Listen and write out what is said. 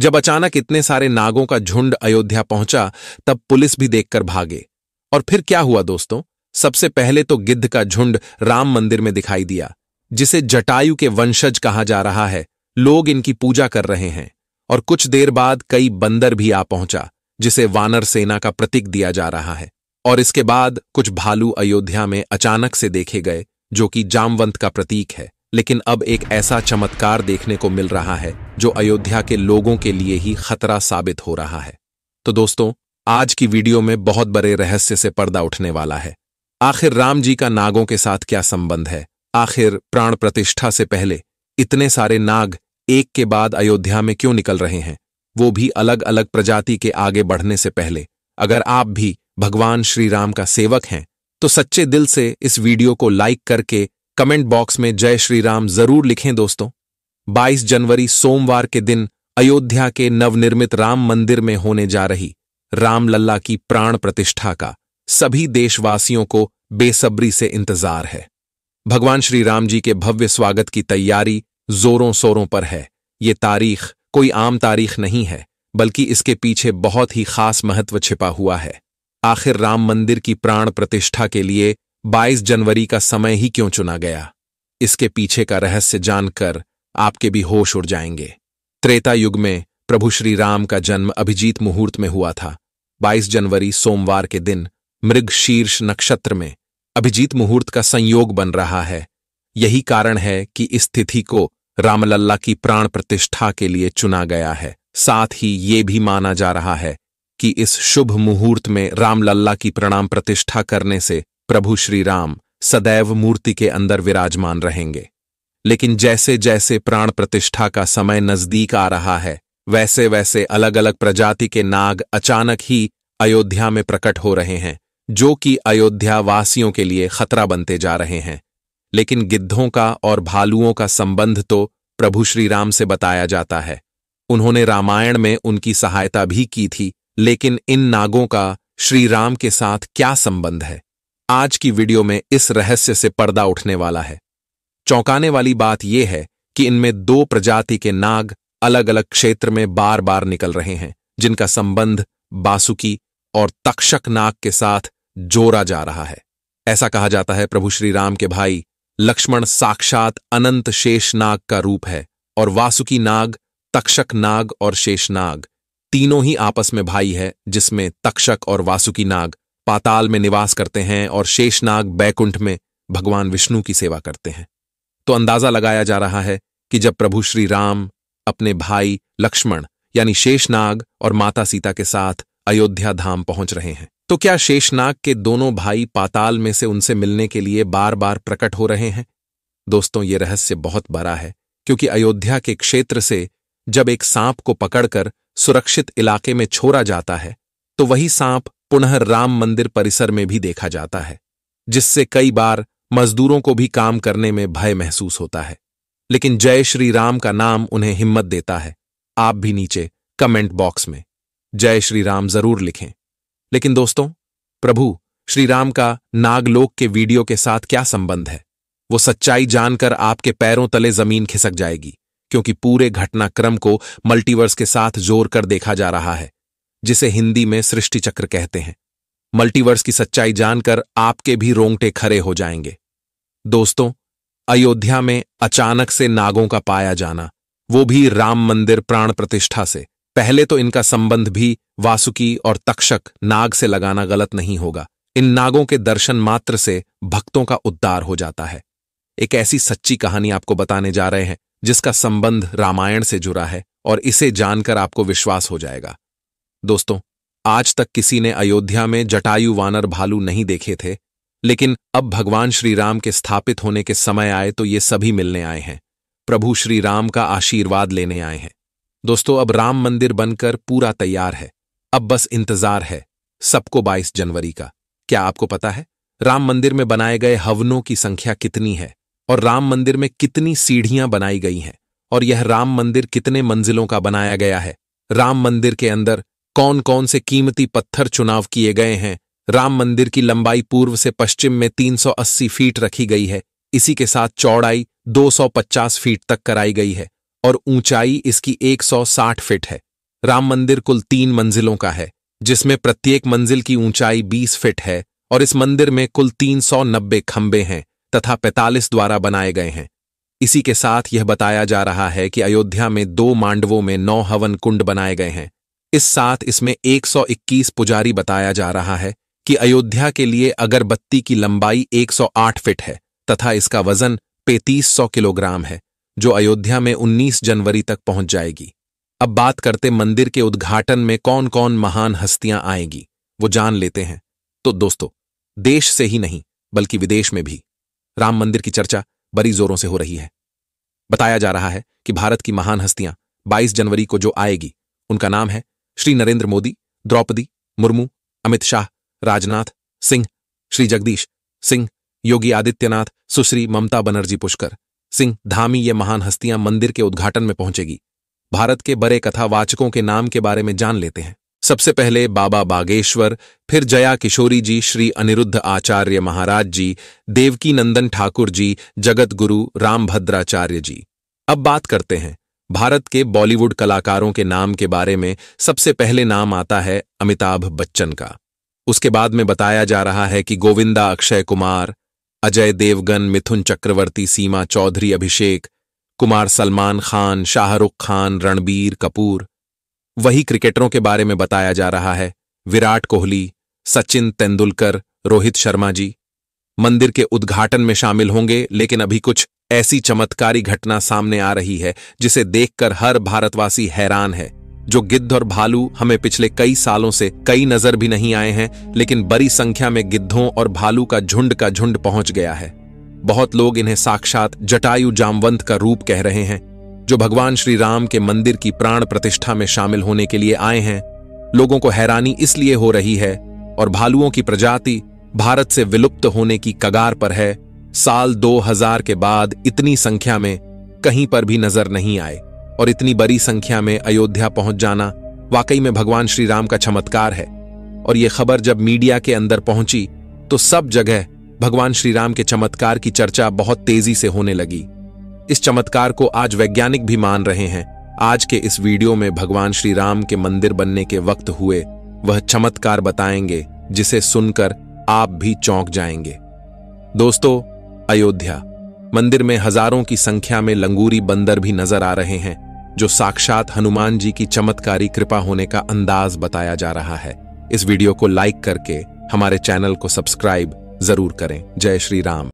जब अचानक इतने सारे नागों का झुंड अयोध्या पहुंचा तब पुलिस भी देखकर भागे और फिर क्या हुआ दोस्तों सबसे पहले तो गिद्ध का झुंड राम मंदिर में दिखाई दिया जिसे जटायु के वंशज कहा जा रहा है लोग इनकी पूजा कर रहे हैं और कुछ देर बाद कई बंदर भी आ पहुंचा जिसे वानर सेना का प्रतीक दिया जा रहा है और इसके बाद कुछ भालू अयोध्या में अचानक से देखे गए जो कि जामवंत का प्रतीक है लेकिन अब एक ऐसा चमत्कार देखने को मिल रहा है जो अयोध्या के लोगों के लिए ही खतरा साबित हो रहा है तो दोस्तों आज की वीडियो में बहुत बड़े रहस्य से पर्दा उठने वाला है आखिर राम जी का नागों के साथ क्या संबंध है आखिर प्राण प्रतिष्ठा से पहले इतने सारे नाग एक के बाद अयोध्या में क्यों निकल रहे हैं वो भी अलग अलग प्रजाति के आगे बढ़ने से पहले अगर आप भी भगवान श्री राम का सेवक हैं तो सच्चे दिल से इस वीडियो को लाइक करके कमेंट बॉक्स में जय श्री राम जरूर लिखें दोस्तों 22 जनवरी सोमवार के दिन अयोध्या के नवनिर्मित राम मंदिर में होने जा रही रामलला की प्राण प्रतिष्ठा का सभी देशवासियों को बेसब्री से इंतजार है भगवान श्री राम जी के भव्य स्वागत की तैयारी जोरों शोरों पर है ये तारीख कोई आम तारीख नहीं है बल्कि इसके पीछे बहुत ही खास महत्व छिपा हुआ है आखिर राम मंदिर की प्राण प्रतिष्ठा के लिए 22 जनवरी का समय ही क्यों चुना गया इसके पीछे का रहस्य जानकर आपके भी होश उड़ जाएंगे त्रेता युग में प्रभु श्री राम का जन्म अभिजीत मुहूर्त में हुआ था 22 जनवरी सोमवार के दिन मृग शीर्ष नक्षत्र में अभिजीत मुहूर्त का संयोग बन रहा है यही कारण है कि इस तिथि को रामलल्ला की प्राण प्रतिष्ठा के लिए चुना गया है साथ ही ये भी माना जा रहा है कि इस शुभ मुहूर्त में रामलल्ला की प्रणाम प्रतिष्ठा करने से प्रभु श्री राम सदैव मूर्ति के अंदर विराजमान रहेंगे लेकिन जैसे जैसे प्राण प्रतिष्ठा का समय नजदीक आ रहा है वैसे वैसे अलग अलग प्रजाति के नाग अचानक ही अयोध्या में प्रकट हो रहे हैं जो कि अयोध्या वासियों के लिए खतरा बनते जा रहे हैं लेकिन गिद्धों का और भालुओं का संबंध तो प्रभु श्री राम से बताया जाता है उन्होंने रामायण में उनकी सहायता भी की थी लेकिन इन नागों का श्री राम के साथ क्या संबंध है आज की वीडियो में इस रहस्य से पर्दा उठने वाला है चौंकाने वाली बात यह है कि इनमें दो प्रजाति के नाग अलग अलग क्षेत्र में बार बार निकल रहे हैं जिनका संबंध बासुकी और तक्षक नाग के साथ जोड़ा जा रहा है ऐसा कहा जाता है प्रभु श्री राम के भाई लक्ष्मण साक्षात अनंत शेष नाग का रूप है और वासुकी नाग तक्षक नाग और शेष नाग तीनों ही आपस में भाई है जिसमें तक्षक और वासुकी नाग पाताल में निवास करते हैं और शेषनाग बैकुंठ में भगवान विष्णु की सेवा करते हैं तो अंदाजा लगाया जा रहा है कि जब प्रभु श्री राम अपने भाई लक्ष्मण यानी शेषनाग और माता सीता के साथ अयोध्या धाम पहुंच रहे हैं तो क्या शेषनाग के दोनों भाई पाताल में से उनसे मिलने के लिए बार बार प्रकट हो रहे हैं दोस्तों ये रहस्य बहुत बड़ा है क्योंकि अयोध्या के क्षेत्र से जब एक सांप को पकड़कर सुरक्षित इलाके में छोड़ा जाता है तो वही सांप पुनः राम मंदिर परिसर में भी देखा जाता है जिससे कई बार मजदूरों को भी काम करने में भय महसूस होता है लेकिन जय श्री राम का नाम उन्हें हिम्मत देता है आप भी नीचे कमेंट बॉक्स में जय श्री राम जरूर लिखें लेकिन दोस्तों प्रभु श्री राम का नागलोक के वीडियो के साथ क्या संबंध है वो सच्चाई जानकर आपके पैरों तले जमीन खिसक जाएगी क्योंकि पूरे घटनाक्रम को मल्टीवर्स के साथ जोड़कर देखा जा रहा है जिसे हिंदी में सृष्टि चक्र कहते हैं मल्टीवर्स की सच्चाई जानकर आपके भी रोंगटे खड़े हो जाएंगे दोस्तों अयोध्या में अचानक से नागों का पाया जाना वो भी राम मंदिर प्राण प्रतिष्ठा से पहले तो इनका संबंध भी वासुकी और तक्षक नाग से लगाना गलत नहीं होगा इन नागों के दर्शन मात्र से भक्तों का उद्धार हो जाता है एक ऐसी सच्ची कहानी आपको बताने जा रहे हैं जिसका संबंध रामायण से जुड़ा है और इसे जानकर आपको विश्वास हो जाएगा दोस्तों आज तक किसी ने अयोध्या में जटायु वानर भालू नहीं देखे थे लेकिन अब भगवान श्री राम के स्थापित होने के समय आए तो ये सभी मिलने आए हैं प्रभु श्री राम का आशीर्वाद लेने आए हैं दोस्तों अब राम मंदिर बनकर पूरा तैयार है अब बस इंतजार है सबको 22 जनवरी का क्या आपको पता है राम मंदिर में बनाए गए हवनों की संख्या कितनी है और राम मंदिर में कितनी सीढ़ियां बनाई गई हैं और यह राम मंदिर कितने मंजिलों का बनाया गया है राम मंदिर के अंदर कौन कौन से कीमती पत्थर चुनाव किए गए हैं राम मंदिर की लंबाई पूर्व से पश्चिम में 380 फीट रखी गई है इसी के साथ चौड़ाई 250 फीट तक कराई गई है और ऊंचाई इसकी 160 फीट है राम मंदिर कुल तीन मंजिलों का है जिसमें प्रत्येक मंजिल की ऊंचाई 20 फीट है और इस मंदिर में कुल 390 खंबे हैं तथा 45 द्वारा बनाए गए हैं इसी के साथ यह बताया जा रहा है कि अयोध्या में दो मांडवों में नौ हवन कुंड बनाए गए हैं इस साथ इसमें 121 पुजारी बताया जा रहा है कि अयोध्या के लिए अगरबत्ती की लंबाई 108 फिट है तथा इसका वजन 3500 किलोग्राम है जो अयोध्या में 19 जनवरी तक पहुंच जाएगी अब बात करते मंदिर के उद्घाटन में कौन कौन महान हस्तियां आएंगी वो जान लेते हैं तो दोस्तों देश से ही नहीं बल्कि विदेश में भी राम मंदिर की चर्चा बड़ी जोरों से हो रही है बताया जा रहा है कि भारत की महान हस्तियां 22 जनवरी को जो आएगी उनका नाम है श्री नरेंद्र मोदी द्रौपदी मुर्मू अमित शाह राजनाथ सिंह श्री जगदीश सिंह योगी आदित्यनाथ सुश्री ममता बनर्जी पुष्कर सिंह धामी ये महान हस्तियां मंदिर के उद्घाटन में पहुंचेगी भारत के बड़े कथावाचकों के नाम के बारे में जान लेते हैं सबसे पहले बाबा बागेश्वर फिर जया किशोरी जी श्री अनिरुद्ध आचार्य महाराज जी देवकी नंदन ठाकुर जी जगत गुरु रामभद्राचार्य जी अब बात करते हैं भारत के बॉलीवुड कलाकारों के नाम के बारे में सबसे पहले नाम आता है अमिताभ बच्चन का उसके बाद में बताया जा रहा है कि गोविंदा अक्षय कुमार अजय देवगन मिथुन चक्रवर्ती सीमा चौधरी अभिषेक कुमार सलमान खान शाहरुख खान रणबीर कपूर वही क्रिकेटरों के बारे में बताया जा रहा है विराट कोहली सचिन तेंदुलकर रोहित शर्मा जी मंदिर के उद्घाटन में शामिल होंगे लेकिन अभी कुछ ऐसी चमत्कारी घटना सामने आ रही है जिसे देखकर हर भारतवासी हैरान है जो गिद्ध और भालू हमें पिछले कई सालों से कई नजर भी नहीं आए हैं लेकिन बड़ी संख्या में गिद्धों और भालू का झुंड का झुंड पहुंच गया है बहुत लोग इन्हें साक्षात जटायु जामवंत का रूप कह रहे हैं जो भगवान श्री राम के मंदिर की प्राण प्रतिष्ठा में शामिल होने के लिए आए हैं लोगों को हैरानी इसलिए हो रही है और भालुओं की प्रजाति भारत से विलुप्त होने की कगार पर है साल 2000 के बाद इतनी संख्या में कहीं पर भी नजर नहीं आए और इतनी बड़ी संख्या में अयोध्या पहुंच जाना वाकई में भगवान श्री राम का चमत्कार है और ये खबर जब मीडिया के अंदर पहुंची तो सब जगह भगवान श्री राम के चमत्कार की चर्चा बहुत तेजी से होने लगी इस चमत्कार को आज वैज्ञानिक भी मान रहे हैं आज के इस वीडियो में भगवान श्री राम के मंदिर बनने के वक्त हुए वह चमत्कार बताएंगे जिसे सुनकर आप भी चौंक जाएंगे दोस्तों अयोध्या मंदिर में हजारों की संख्या में लंगूरी बंदर भी नजर आ रहे हैं जो साक्षात हनुमान जी की चमत्कारी कृपा होने का अंदाज बताया जा रहा है इस वीडियो को लाइक करके हमारे चैनल को सब्सक्राइब जरूर करें जय श्री राम